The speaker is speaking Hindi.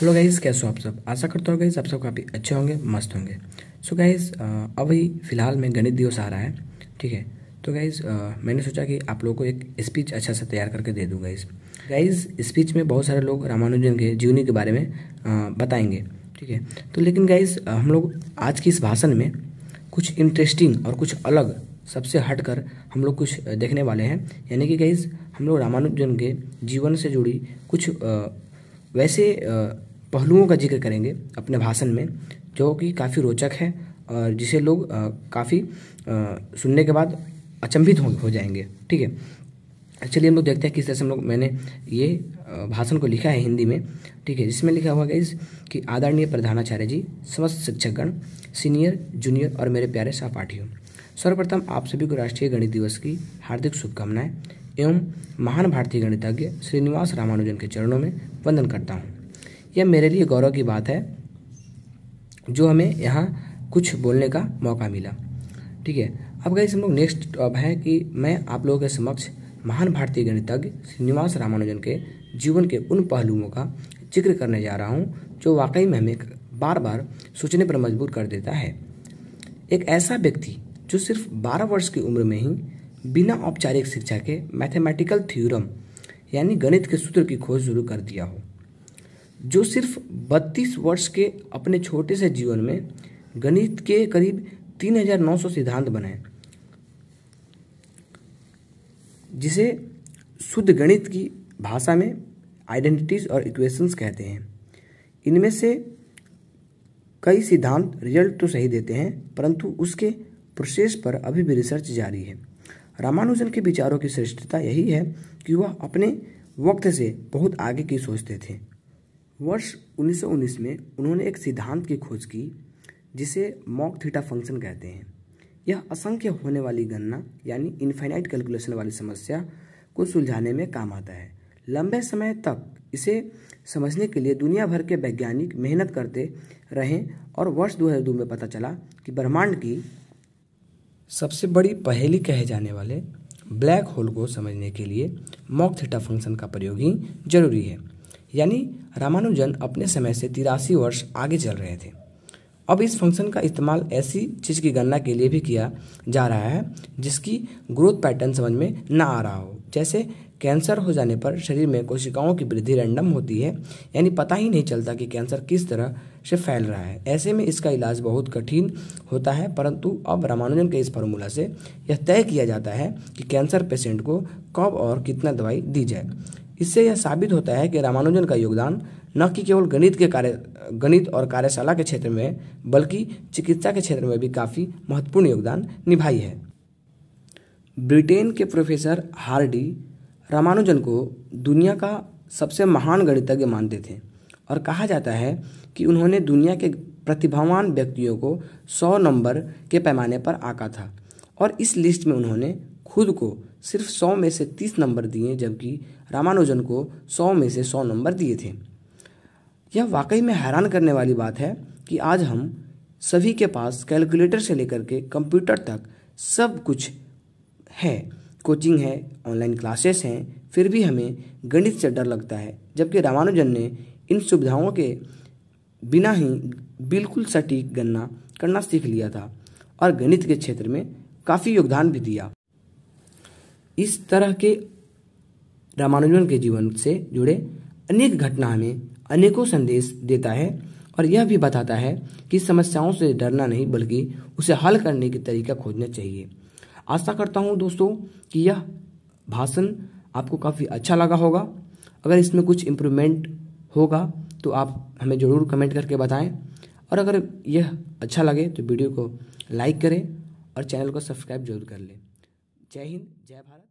हेलो गाइज कैसे हो आप सब आशा करता हूँ गाइज आप सब काफ़ी अच्छे होंगे मस्त होंगे सो गाइज अभी फ़िलहाल में गणित दिवस आ रहा है ठीक है तो गाइज़ मैंने सोचा कि आप लोगों को एक स्पीच अच्छा सा तैयार करके दे दूँ गाइज़ गाइज़ स्पीच में बहुत सारे लोग रामानुजन के जीवनी के बारे में बताएंगे ठीक है तो लेकिन गाइज़ हम लोग आज की इस भाषण में कुछ इंटरेस्टिंग और कुछ अलग सबसे हट हम लोग कुछ देखने वाले हैं यानी कि गाइज़ हम लोग रामानुजन के जीवन से जुड़ी कुछ वैसे पहलुओं का जिक्र करेंगे अपने भाषण में जो कि काफ़ी रोचक है और जिसे लोग काफ़ी सुनने के बाद अचंभित हो, हो जाएंगे ठीक है चलिए हम लोग देखते हैं किस तरह से हम लोग मैंने ये भाषण को लिखा है हिंदी में ठीक है जिसमें लिखा हुआ गाइज कि आदरणीय प्रधानाचार्य जी समस्त शिक्षकगण सीनियर जूनियर और मेरे प्यारे सहपाठियों सर्वप्रथम आप सभी को राष्ट्रीय गणित दिवस की हार्दिक शुभकामनाएं एवं महान भारतीय गणितज्ञ श्रीनिवास रामानुजन के चरणों में वंदन करता हूँ यह मेरे लिए गौरव की बात है जो हमें यहाँ कुछ बोलने का मौका मिला ठीक है अब गई हम लोग नेक्स्ट अब है कि मैं आप लोगों के समक्ष महान भारतीय गणितज्ञ श्रीनिवास रामानुजन के जीवन के उन पहलुओं का जिक्र करने जा रहा हूँ जो वाकई में हमें बार बार सोचने पर मजबूर कर देता है एक ऐसा व्यक्ति जो सिर्फ 12 वर्ष की उम्र में ही बिना औपचारिक शिक्षा के मैथमेटिकल थ्योरम यानी गणित के सूत्र की खोज शुरू कर दिया हो जो सिर्फ 32 वर्ष के अपने छोटे से जीवन में गणित के करीब 3,900 सिद्धांत बनाए जिसे शुद्ध गणित की भाषा में आइडेंटिटीज और इक्वेशंस कहते हैं इनमें से कई सिद्धांत रिजल्ट तो सही देते हैं परंतु उसके प्रोसेस पर अभी भी रिसर्च जारी है रामानुजन के विचारों की श्रेष्ठता यही है कि वह अपने वक्त से बहुत आगे की सोचते थे वर्ष 1919 में उन्होंने एक सिद्धांत की खोज की जिसे मॉक थीटा फंक्शन कहते हैं यह असंख्य होने वाली गणना यानी इन्फाइनाइट कैलकुलेशन वाली समस्या को सुलझाने में काम आता है लंबे समय तक इसे समझने के लिए दुनिया भर के वैज्ञानिक मेहनत करते रहे और वर्ष 2002 में पता चला कि ब्रह्मांड की सबसे बड़ी पहेली कहे जाने वाले ब्लैक होल को समझने के लिए मॉक थीटा फंक्शन का प्रयोग ही जरूरी है यानी रामानुजन अपने समय से तिरासी वर्ष आगे चल रहे थे अब इस फंक्शन का इस्तेमाल ऐसी चीज़ की गणना के लिए भी किया जा रहा है जिसकी ग्रोथ पैटर्न समझ में ना आ रहा हो जैसे कैंसर हो जाने पर शरीर में कोशिकाओं की वृद्धि रैंडम होती है यानी पता ही नहीं चलता कि कैंसर किस तरह से फैल रहा है ऐसे में इसका इलाज बहुत कठिन होता है परंतु अब रामानुजन के इस फार्मूला से यह तय किया जाता है कि कैंसर पेशेंट को कब और कितना दवाई दी जाए इससे यह साबित होता है कि रामानुजन का योगदान न कि केवल गणित के कार्य गणित और कार्यशाला के क्षेत्र में बल्कि चिकित्सा के क्षेत्र में भी काफ़ी महत्वपूर्ण योगदान निभाई है ब्रिटेन के प्रोफेसर हार्डी रामानुजन को दुनिया का सबसे महान गणितज्ञ मानते थे और कहा जाता है कि उन्होंने दुनिया के प्रतिभावान व्यक्तियों को सौ नंबर के पैमाने पर आका था और इस लिस्ट में उन्होंने खुद को सिर्फ सौ में से तीस नंबर दिए जबकि रामानुजन को सौ में से सौ नंबर दिए थे यह वाकई में हैरान करने वाली बात है कि आज हम सभी के पास कैलकुलेटर से लेकर के कंप्यूटर तक सब कुछ है कोचिंग है ऑनलाइन क्लासेस हैं फिर भी हमें गणित से डर लगता है जबकि रामानुजन ने इन सुविधाओं के बिना ही बिल्कुल सटीक गणना करना सीख लिया था और गणित के क्षेत्र में काफ़ी योगदान भी दिया इस तरह के रामानुजन के जीवन से जुड़े अनेक घटना हमें अनेकों संदेश देता है और यह भी बताता है कि समस्याओं से डरना नहीं बल्कि उसे हल करने के तरीका खोजना चाहिए आशा करता हूँ दोस्तों कि यह भाषण आपको काफ़ी अच्छा लगा होगा अगर इसमें कुछ इम्प्रूवमेंट होगा तो आप हमें ज़रूर कमेंट करके बताएं और अगर यह अच्छा लगे तो वीडियो को लाइक करें और चैनल को सब्सक्राइब जरूर कर लें जय हिंद जय भारत